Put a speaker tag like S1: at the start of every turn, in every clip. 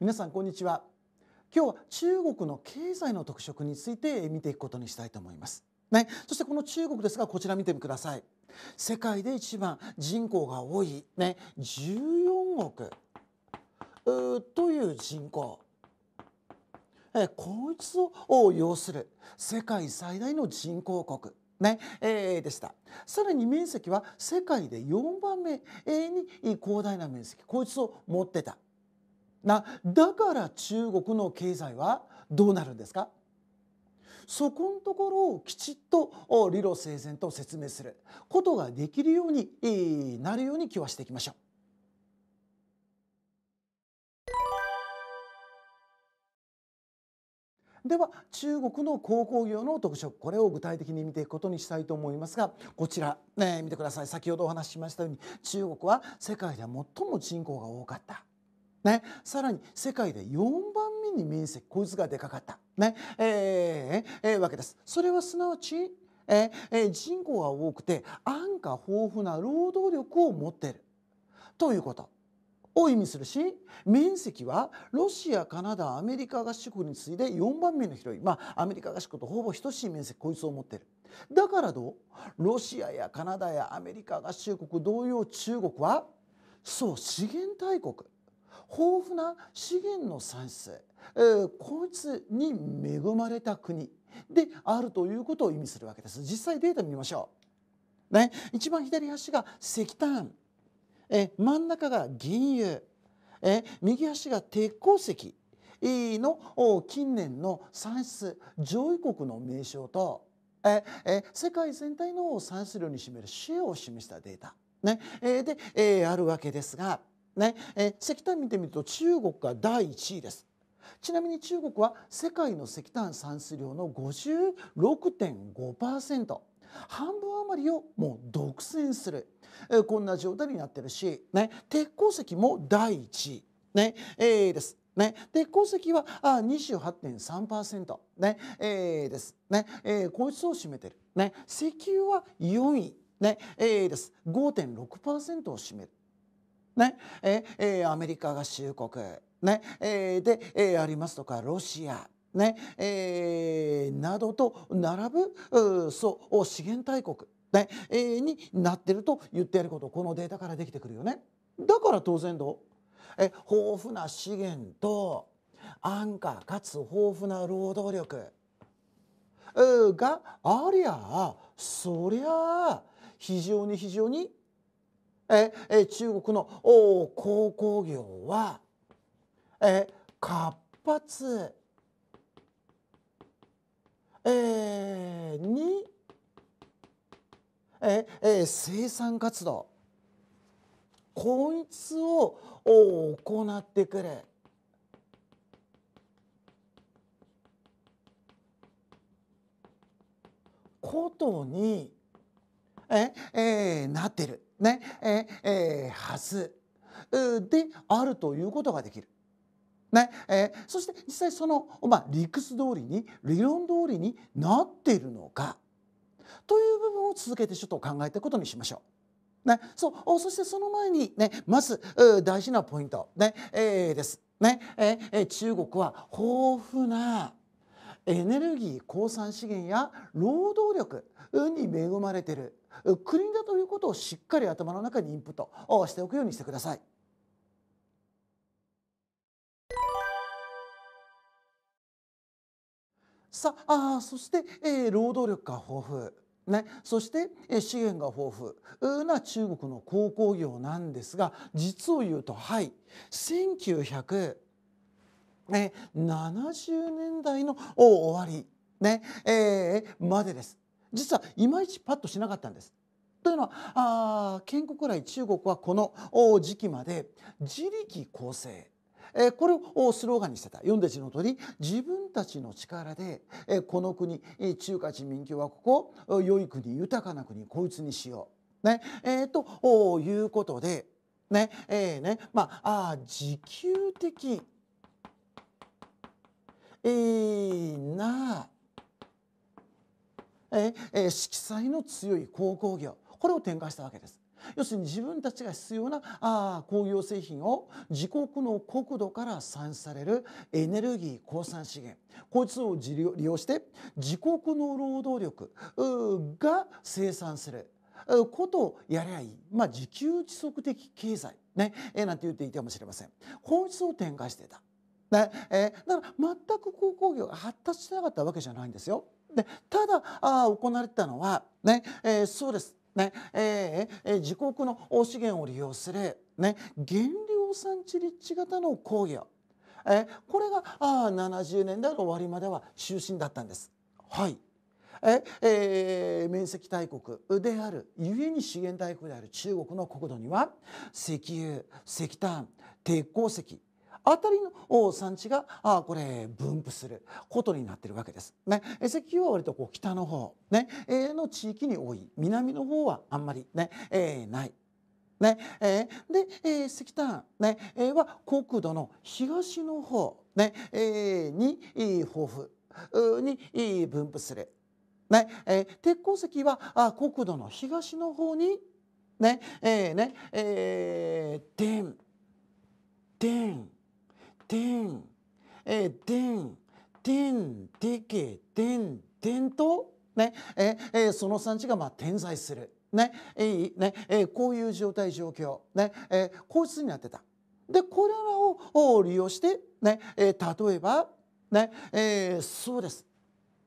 S1: 皆さんこんにちは今日は中国の経済の特色について見ていくことにしたいと思いますね、そしてこの中国ですがこちら見てください世界で一番人口が多い、ね、14億という人口えこいつを要する世界最大の人口国、ねえー、でしたさらに面積は世界で4番目に広大な面積こいつを持ってたなだから中国の経済はどうなるんですかそこのところをきちっと理路整然と説明することができるようになるように気はしていきましょう。では中国の鉱工業の特色これを具体的に見ていくことにしたいと思いますがこちら、ね、見てください先ほどお話ししましたように中国は世界で最も人口が多かった。ね、さらに世界で4番目に面積こいつがでかかった、ねえーえー、わけです。それはすなわち、えー、人口が多くて安価豊富な労働力を持っているということを意味するし面積はロシアカナダアメリカ合衆国に次いで4番目の広いまあアメリカ合国とほぼ等しい面積こいつを持っている。だからどうロシアやカナダやアメリカ合衆国同様中国はそう資源大国豊富な資源の産生、えー、こいつに恵まれた国であるということを意味するわけです実際データ見ましょう、ね、一番左端が石炭え真ん中が銀油え右端が鉄鉱石の近年の産出上位国の名称とええ世界全体の産出量に占めるシェアを示したデータ、ねえでえあるわけですが。ね、え石炭見てみると中国が第一位ですちなみに中国は世界の石炭産出量の56.5%半分余りをもう独占する、えこんな状態になってるし、ね、鉄鉱石も第一位、ねえー、です。ね、で鉱石はあ28.3%、ねえー、ですね、えー、こいつを占めてる、ね、石油は4位、ねえー、です5.6%を占めるねええアメリカが衆国、ねえで、えありますとかロシアねえー、などと並ぶそう資源大国、ねえー、になってると言ってやることこのデータからできてくるよね。だから当然どうえ豊富な資源と安価かつ豊富な労働力がありゃそりゃ非常に非常にええ中国の鉱工業はえ活発、えにええ生産活動こいつを行ってくれ。ことにええー、なってる、ねええー、はずであるということができる。ねえー、そして実際その、まあ、理屈通りに理論通りになっているのかという部分を続けてちょっと考えていくことにしましょう。ね、そうそしてその前に、ね、まず大事なポイント、ねえー、です、ねえー。中国は豊富なエネルギー鉱産資源や労働力に恵まれている国だということをしっかり頭の中にインプットしておくようにしてください。さあそして、えー、労働力が豊富。ね、そして資源が豊富な中国の鉱工業なんですが実を言うとはい1970年代の終わり、ねえー、までです実はいまいちパッとしなかったんです。というのはあ建国来中国はこの時期まで自力構成えこれをスローガンにしてた読んで字の通り自分たちの力で、えこの国中華人民共和国を良い国豊かな国こいつにしよう。ねえー、ということでねえー、ねまあ自給的、えー、なええ色彩の強い鉱工業これを展開したわけです。要するに自分たちが必要なあ工業製品を自国の国土から産されるエネルギー鉱産資源こいつを利用して自国の労働力が生産することをやりゃいい、まあ、自給自足的経済、ね、えなんて言っていいかもしれませんこいつを展開してた。ねえだから全く鉱工業が発達してなかったわけじゃないんですよ。でただあ行われてたのはね、えー、そうですね、ええー、自国の資源を利用する、ね、原料産地立地型の工業、えー、これがあ70年代の終わりまでは中心だったんです。はいええー、面積大国であるゆえに資源大国である中国の国土には石油石炭鉄鉱石あたりの産地があこれ分布することになっているわけです。ね、石油は割とこう北の方、ね、の地域に多い南の方はあんまりね、えー、ない。ねえー、で、えー、石炭、ねえー、は国土の東の方、ねえー、に豊富に分布する、ねえー、鉄鉱石はあ国土の東の方にねえー、ねえー、でんてん、えてん、てん、てけ、てん、てんと、ね、えー、その産地がまあ点在する。ね、えー、ね、えー、こういう状態、状況、ね、えー、皇室になってた。で、これらを利用して、ね、えー、例えば、ね、えー、そうです。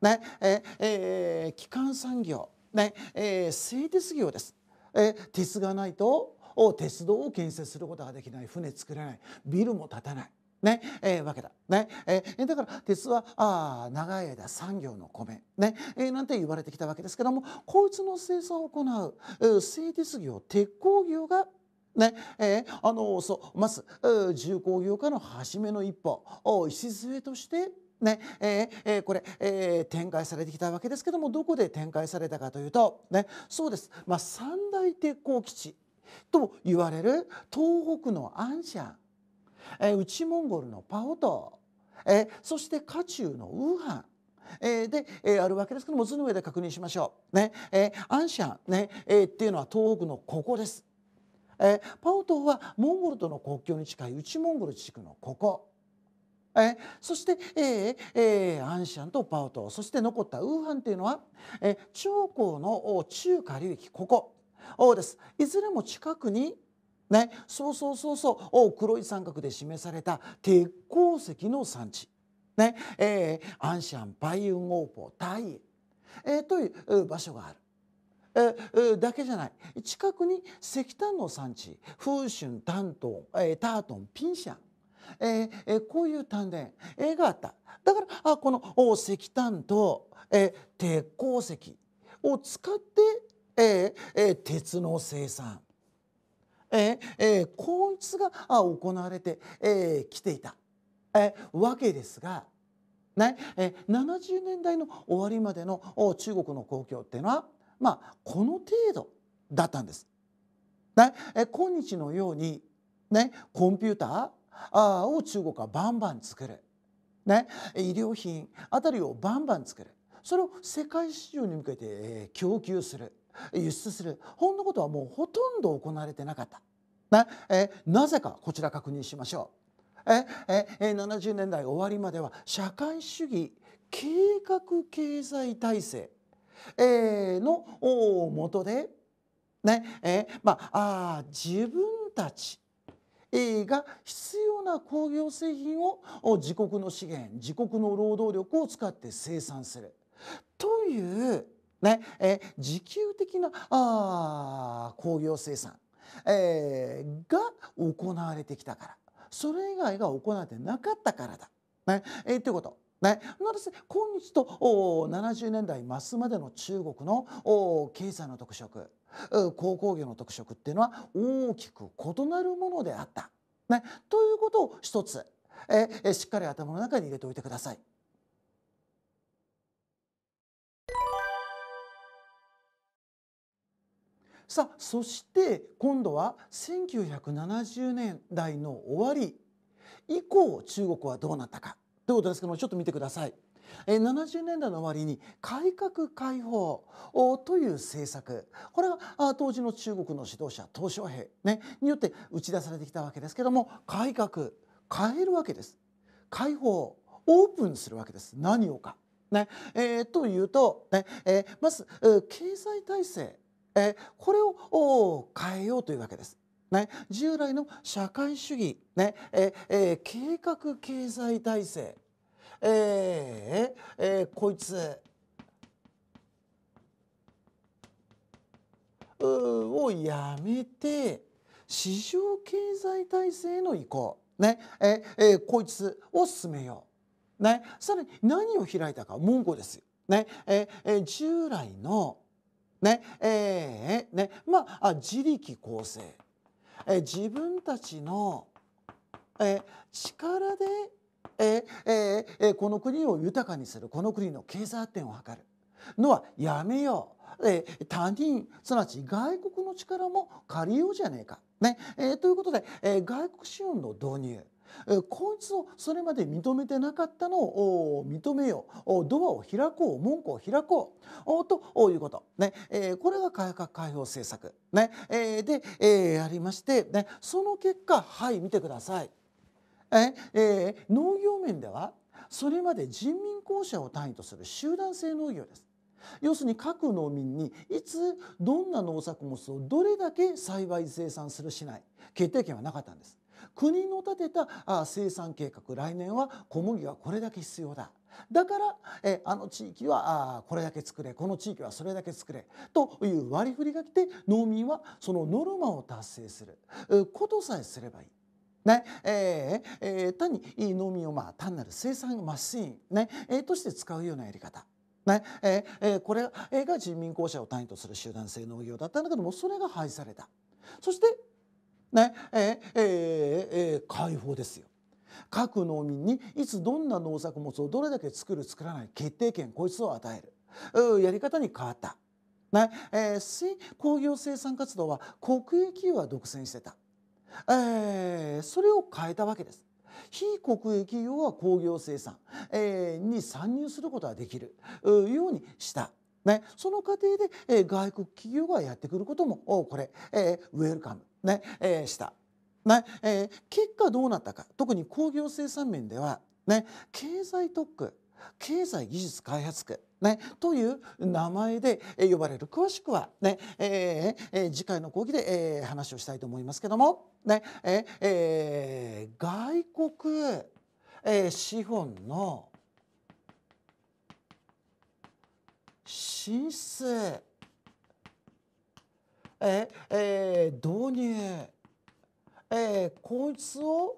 S1: ね、えー、えー、基幹産業、ね、えー、製鉄業です。えー、鉄がないと鉄道を建設することができない船作れないビルも建たないねえー、わけだ。ねえー、だから鉄はあ長い間産業の米、ねえー、なんて言われてきたわけですけどもこいつの生産を行う、えー、製鉄業鉄鋼業がねえー、あのそうまず、えー、重工業化の初めの一歩礎としてねえー、えー、これ、えー、展開されてきたわけですけどもどこで展開されたかというと、ね、そうです、まあ、三大鉄鋼基地と言われる東北のアンシャンえー、内モンゴルのパオト、えー、そして渦中のウーハンえー、で、えー、あるわけですけども図の上で確認しましょう。ねえー、アンシャンね、えー、っていうのは東北のここです。えー、パオ島はモンゴルとの国境に近い内モンゴル地区のここ。えー、そして、えーえー、アンシャンとパオ島そして残ったウーハンというのは、えー、長江の中華流域ここですいずれも近くにね、そうそうそうそう黒い三角で示された鉄鉱石の産地、ねえー、アンシャンパイユンオーポタイエ、えー、という場所がある。えだけじゃない近くに石炭の産地風春丹東、えー、タートンピンシャン、えーえこういう丹田、えー、があっただからあこの石炭と、えー、鉄鉱石を使って、えーえー、鉄の生産ええ皇つが行われてき、えていた、えわけですが、ねえ70年代の終わりまでの中国の公共っていうのは、まあ、この程度だったんです。ねえ今日のように、ね、コンピューターを中国はバンバン作る、ね、医療品あたりをバンバン作るそれを世界市場に向けて供給する。輸出するこんなことはもうほとんど行われてなかった。ねえなぜかこちら確認しましょう。ええ70年代終わりまでは社会主義計画経済体制のもとで、ねえまあ、あ自分たちが必要な工業製品を自国の資源自国の労働力を使って生産するというねえー、自給的なあ工業生産、えー、が行われてきたからそれ以外が行われてなかったからだ。ねえー、ということ。ね、なです今日と70年代末までの中国の経済の特色鉱工業の特色っていうのは大きく異なるものであった。ね、ということを一つえしっかり頭の中に入れておいてください。さあそして今度は1970年代の終わり以降中国はどうなったかということですけどもちょっと見てください。70年代の終わりに改革開放という政策これは当時の中国の指導者鄧小平、ね、によって打ち出されてきたわけですけども改革変えるわけです開放オープンするわけです何をか。ねえー、というとね、ねえー、まず経済体制えこれを変えようというわけです。ね、従来の社会主義、ねええ計画経済体制、えーえー、こいつをやめて市場経済体制への移行、ねええこいつを進めよう、ね、さらに何を開いたか文庫ですよ。ねええ従来のねえー、ねまあ自力構成、え自分たちの、え力で、えええこの国を豊かにするこの国の経済発展を図るのはやめよう、え他人すなわち外国の力も借りようじゃねえか。ねえー、ということで、えー、外国資本の導入こいつをそれまで認めてなかったのを認めようドアを開こう門戸を開こうということ、ねえー、これが改革開放政策、ねえー、で、えー、ありまして、ね、その結果はい見てください。ええー、農業面ではそれまで人民公社を単位とする集団性農業です。要するに各農民にいつどんな農作物をどれだけ栽培生産するしない決定権はなかったんです。国の立てた生産計画来年は小麦はこれだけ必要だだからえあの地域はこれだけ作れこの地域はそれだけ作れという割り振りが来て農民はそのノルマを達成することさえすればいい。ねえー、えー、単に農民を、まあ、単なる生産マシーン、ねえー、として使うようなやり方。ねえー、これが人民公社を単位とする集団性農業だったんだけどもそれが廃されたそしてねえええ解放ですよ。各農民にいつどんな農作物をどれだけ作る作らない決定権こいつを与えるやり方に変わった、ねえー、工業生産活動は国営企業が独占してた、えー、それを変えたわけです。非国営企業は工業生産、えー、に参入することができるようにした。ね、その過程で、えー、外国企業がやってくることもこれ、えー、ウェルカムねえー、した。ねえー、結果どうなったか特に工業生産面では、ね、経済特区経済技術開発区、ね、という名前で呼ばれる詳しくはね、ねえー、次回の講義で、えー、話をしたいと思いますけども、ねええー、外国、えー、資本の進出ええー、導入、えー、こいつを、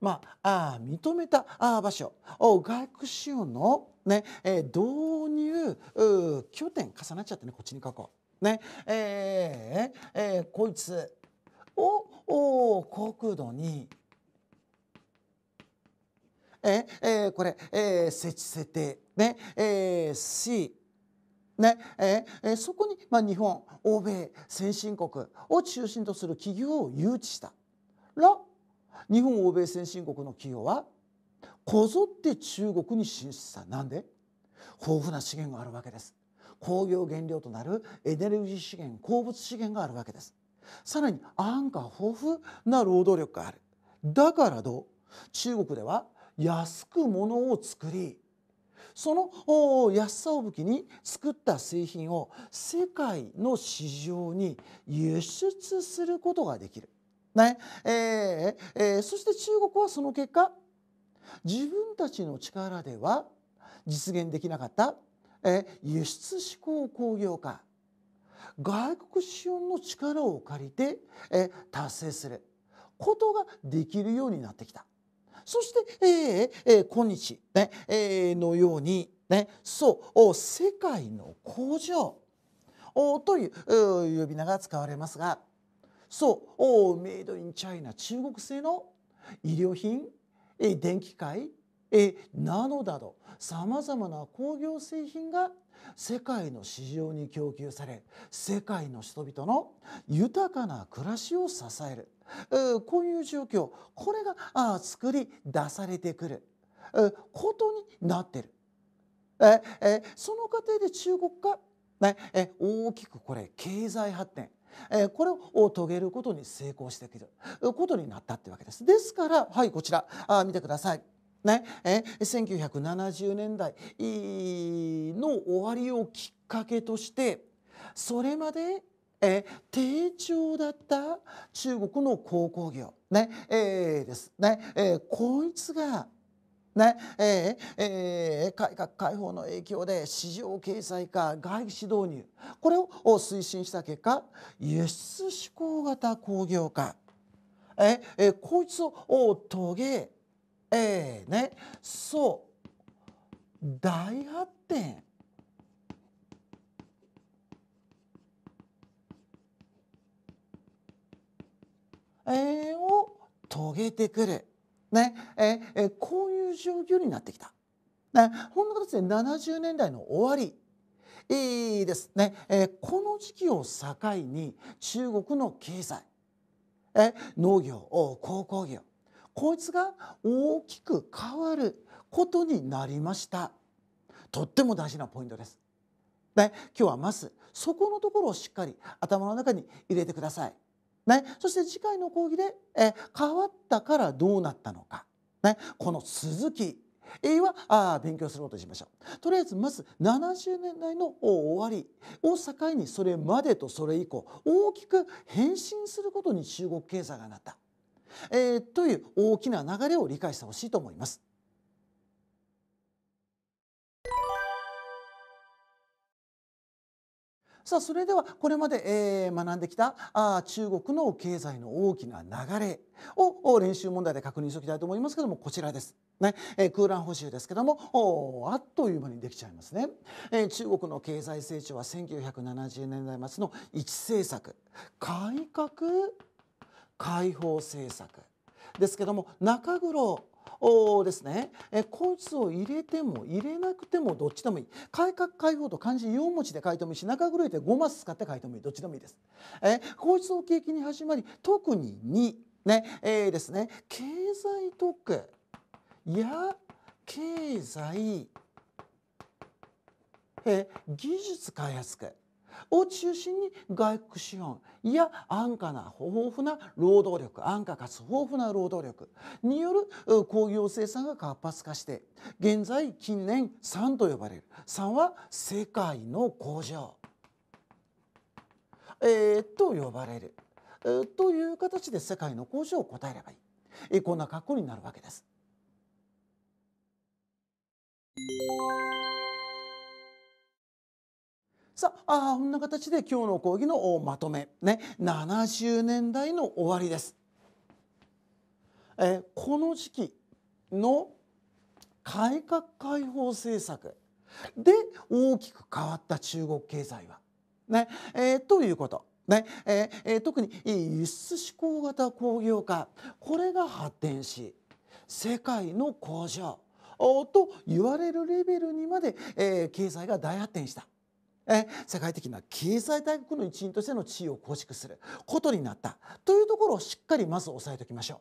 S1: まあ、あ認めたあ場所外国資本の、ねえー、導入拠点重なっちゃってねこっちに書こう。ねえーえー、こいつをお航空度にえ、えー、これ、えー、設置設定ね、えー、C ねえー、そこに、まあ、日本欧米先進国を中心とする企業を誘致したら日本欧米先進国の企業はこぞって中国に進出したなんで豊富な資源があるわけです工業原料となるエネルギー資源鉱物資源があるわけですさらに安価豊富な労働力があるだからどう中国では安く物を作りその安さを武器に作った製品を世界の市場に輸出することができる。ねえー、えー、そして中国はその結果自分たちの力では実現できなかった、えー、輸出志向工業化外国資本の力を借りて、え達成することができるようになってきた。そして、えーえー、今日、ねえー、のように、ね、そう世界の工場という呼び名が使われますがそうメイドインチャイナ中国製の医療品電気えなノなどさまざまな工業製品が世界の市場に供給され世界の人々の豊かな暮らしを支えるこういう状況これがあ作り出されてくることになってる。ええその過程で中国が、ね、え大きくこれ経済発展えこれを遂げることに成功してくることになったってわけです。ですからはいこちらあ見てください。ね、え1970年代の終わりをきっかけとしてそれまでえ低調だった中国の鉱工業、ねえー、ですね、えー、こいつがねえーえー、改革開放の影響で市場経済化外資導入これを推進した結果輸出志向型工業化え、えー、こいつを遂げ、えーね、そう大発展えー、を遂げてくる、ねええこういう状況になってきた。ね、ほんの形で70年代の終わりいいですね、えこの時期を境に中国の経済え農業鉱工業こいつが大きく変わることになりましたとっても大事なポイントです。ね、今日はまずそこのところをしっかり頭の中に入れてください。ね、そして次回の講義で、え変わったからどうなったのか、ね、この続きはあ勉強することにしましょうとりあえずまず70年代の終わりを境にそれまでとそれ以降大きく変身することに中国経済がなった、えー、という大きな流れを理解してほしいと思います。さあそれではこれまで、え学んできたあ中国の経済の大きな流れを練習問題で確認しておきたいと思いますけどもこちらです。ねえ空欄補修ですけどもおあっという間にできちゃいますね、え中国の経済成長は1970年代末の一政策改革開放政策ですけども中黒ですね、えこいつを入れても入れなくてもどっちでもいい改革開放と漢字4文字で書いてもいいし中狂いで5マス使って書いてもいいどっちでもいいです。えこいつを景気に始まり特に2ねえー、ですね経済特区や経済え技術開発区を中心に外国資本いや安価な豊富な労働力安価かつ豊富な労働力による工業生産が活発化して現在近年3と呼ばれる3は世界の工場、えー、と呼ばれる、えー、という形で世界の工場を答えればいい、えー、こんな格好になるわけです。さあこんな形で今日の講義のまとめ、ね、70年代の終わりです。えこの時期の改革開放政策で大きく変わった中国経済は、ねえー、ということ。ねえー、特に輸出志向型工業化これが発展し世界の工場と言われるレベルにまで、えー、経済が大発展した。え世界的な経済大国の一員としての地位を構築することになったというところをしっかりまず押さえておきましょう。